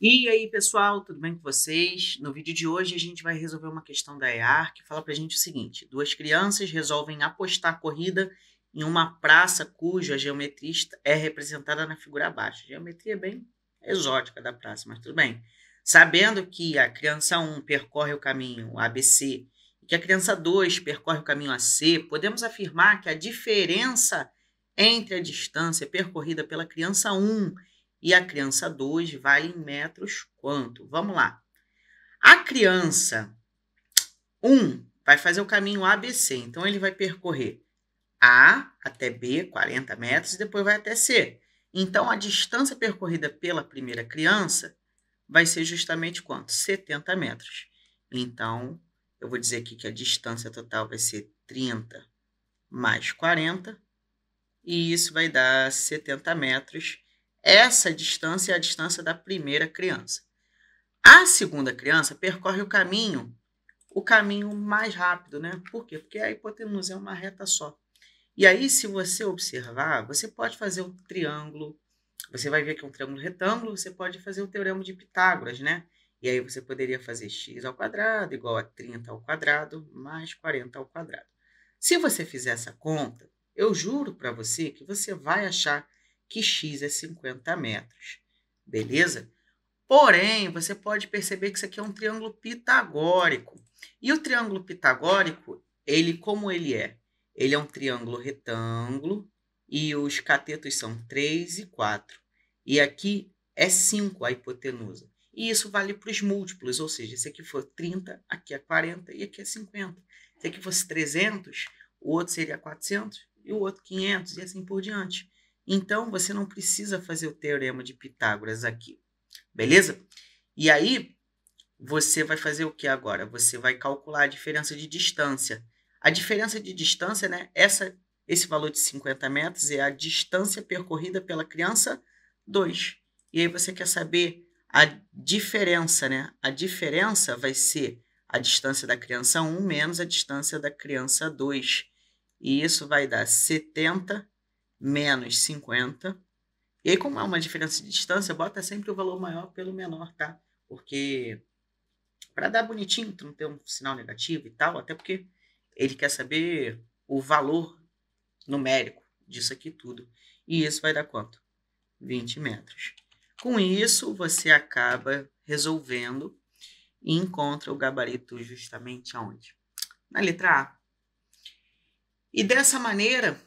E aí, pessoal, tudo bem com vocês? No vídeo de hoje a gente vai resolver uma questão da EAR que fala pra gente o seguinte: duas crianças resolvem apostar corrida em uma praça cuja geometria é representada na figura abaixo. geometria é bem exótica da praça, mas tudo bem. Sabendo que a criança 1 percorre o caminho ABC e que a criança 2 percorre o caminho AC, podemos afirmar que a diferença entre a distância percorrida pela criança 1 e a criança 2 vale em metros quanto? Vamos lá. A criança 1 um, vai fazer o caminho ABC, então ele vai percorrer A até B, 40 metros, e depois vai até C. Então, a distância percorrida pela primeira criança vai ser justamente quanto? 70 metros. Então, eu vou dizer aqui que a distância total vai ser 30 mais 40, e isso vai dar 70 metros. Essa distância é a distância da primeira criança. A segunda criança percorre o caminho, o caminho mais rápido, né? Por quê? Porque a hipotenusa é uma reta só. E aí, se você observar, você pode fazer um triângulo, você vai ver que é um triângulo retângulo, você pode fazer o teorema de Pitágoras, né? E aí você poderia fazer x ao quadrado igual a 30 ao quadrado mais 40 ao quadrado. Se você fizer essa conta, eu juro para você que você vai achar que x é 50 metros. Beleza? Porém, você pode perceber que isso aqui é um triângulo pitagórico. E o triângulo pitagórico, ele como ele é? Ele é um triângulo retângulo e os catetos são 3 e 4. E aqui é 5 a hipotenusa. E isso vale para os múltiplos, ou seja, se aqui for 30, aqui é 40 e aqui é 50. Se aqui fosse 300, o outro seria 400 e o outro 500 e assim por diante. Então você não precisa fazer o teorema de Pitágoras aqui, beleza? E aí você vai fazer o que agora? Você vai calcular a diferença de distância. A diferença de distância, né? Essa, esse valor de 50 metros é a distância percorrida pela criança 2. E aí você quer saber a diferença, né? A diferença vai ser a distância da criança 1 menos a distância da criança 2. E isso vai dar 70 menos 50. E aí, como é uma diferença de distância, bota sempre o valor maior pelo menor, tá? Porque para dar bonitinho, tu não ter um sinal negativo e tal, até porque ele quer saber o valor numérico disso aqui tudo. E isso vai dar quanto? 20 metros. Com isso, você acaba resolvendo e encontra o gabarito justamente aonde? Na letra A. E dessa maneira,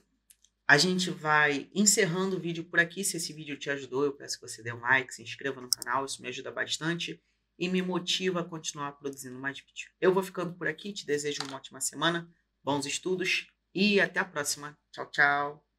a gente vai encerrando o vídeo por aqui. Se esse vídeo te ajudou, eu peço que você dê um like, se inscreva no canal, isso me ajuda bastante e me motiva a continuar produzindo mais vídeos. Eu vou ficando por aqui, te desejo uma ótima semana, bons estudos e até a próxima. Tchau, tchau!